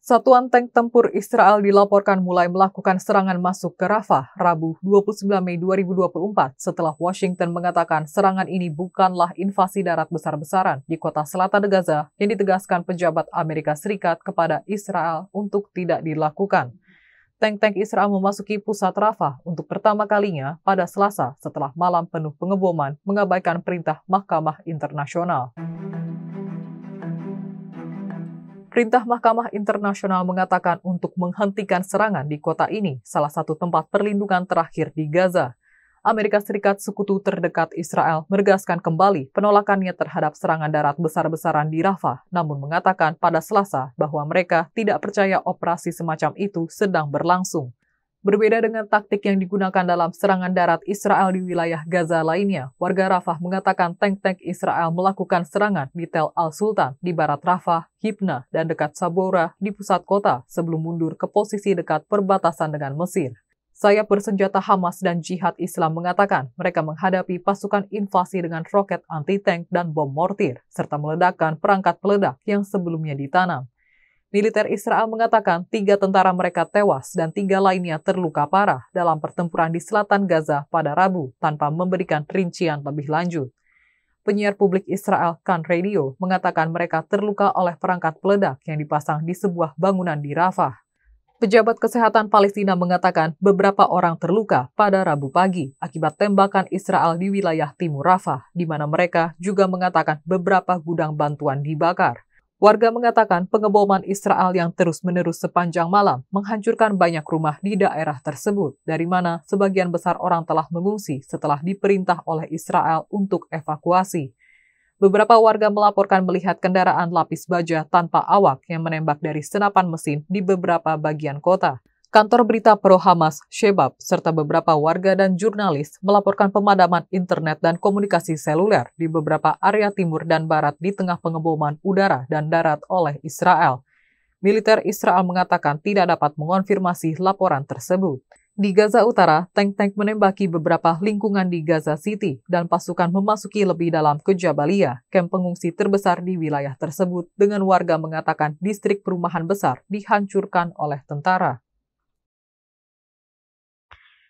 Satuan tank tempur Israel dilaporkan mulai melakukan serangan masuk ke Rafah Rabu 29 Mei 2024 setelah Washington mengatakan serangan ini bukanlah invasi darat besar-besaran di kota selatan Gaza yang ditegaskan pejabat Amerika Serikat kepada Israel untuk tidak dilakukan. Tank-tank Israel memasuki pusat Rafah untuk pertama kalinya pada Selasa setelah malam penuh pengeboman mengabaikan perintah Mahkamah Internasional. Perintah Mahkamah Internasional mengatakan untuk menghentikan serangan di kota ini, salah satu tempat perlindungan terakhir di Gaza. Amerika Serikat sekutu terdekat Israel meregaskan kembali penolakannya terhadap serangan darat besar-besaran di Rafah, namun mengatakan pada Selasa bahwa mereka tidak percaya operasi semacam itu sedang berlangsung. Berbeda dengan taktik yang digunakan dalam serangan darat Israel di wilayah Gaza lainnya, warga Rafah mengatakan tank-tank Israel melakukan serangan di Tel Al-Sultan di barat Rafah, Hibna, dan dekat Sabora di pusat kota sebelum mundur ke posisi dekat perbatasan dengan Mesir. Sayap bersenjata Hamas dan Jihad Islam mengatakan mereka menghadapi pasukan invasi dengan roket anti-tank dan bom mortir, serta meledakkan perangkat peledak yang sebelumnya ditanam. Militer Israel mengatakan tiga tentara mereka tewas dan tiga lainnya terluka parah dalam pertempuran di selatan Gaza pada Rabu tanpa memberikan rincian lebih lanjut. Penyiar publik Israel Kan Radio mengatakan mereka terluka oleh perangkat peledak yang dipasang di sebuah bangunan di Rafah. Pejabat Kesehatan Palestina mengatakan beberapa orang terluka pada Rabu pagi akibat tembakan Israel di wilayah timur Rafah, di mana mereka juga mengatakan beberapa gudang bantuan dibakar. Warga mengatakan pengeboman Israel yang terus-menerus sepanjang malam menghancurkan banyak rumah di daerah tersebut, dari mana sebagian besar orang telah mengungsi setelah diperintah oleh Israel untuk evakuasi. Beberapa warga melaporkan melihat kendaraan lapis baja tanpa awak yang menembak dari senapan mesin di beberapa bagian kota. Kantor berita pro-Hamas, Shebab, serta beberapa warga dan jurnalis melaporkan pemadaman internet dan komunikasi seluler di beberapa area timur dan barat di tengah pengeboman udara dan darat oleh Israel. Militer Israel mengatakan tidak dapat mengonfirmasi laporan tersebut. Di Gaza Utara, tank-tank menembaki beberapa lingkungan di Gaza City dan pasukan memasuki lebih dalam ke Jabalia, kamp pengungsi terbesar di wilayah tersebut dengan warga mengatakan distrik perumahan besar dihancurkan oleh tentara.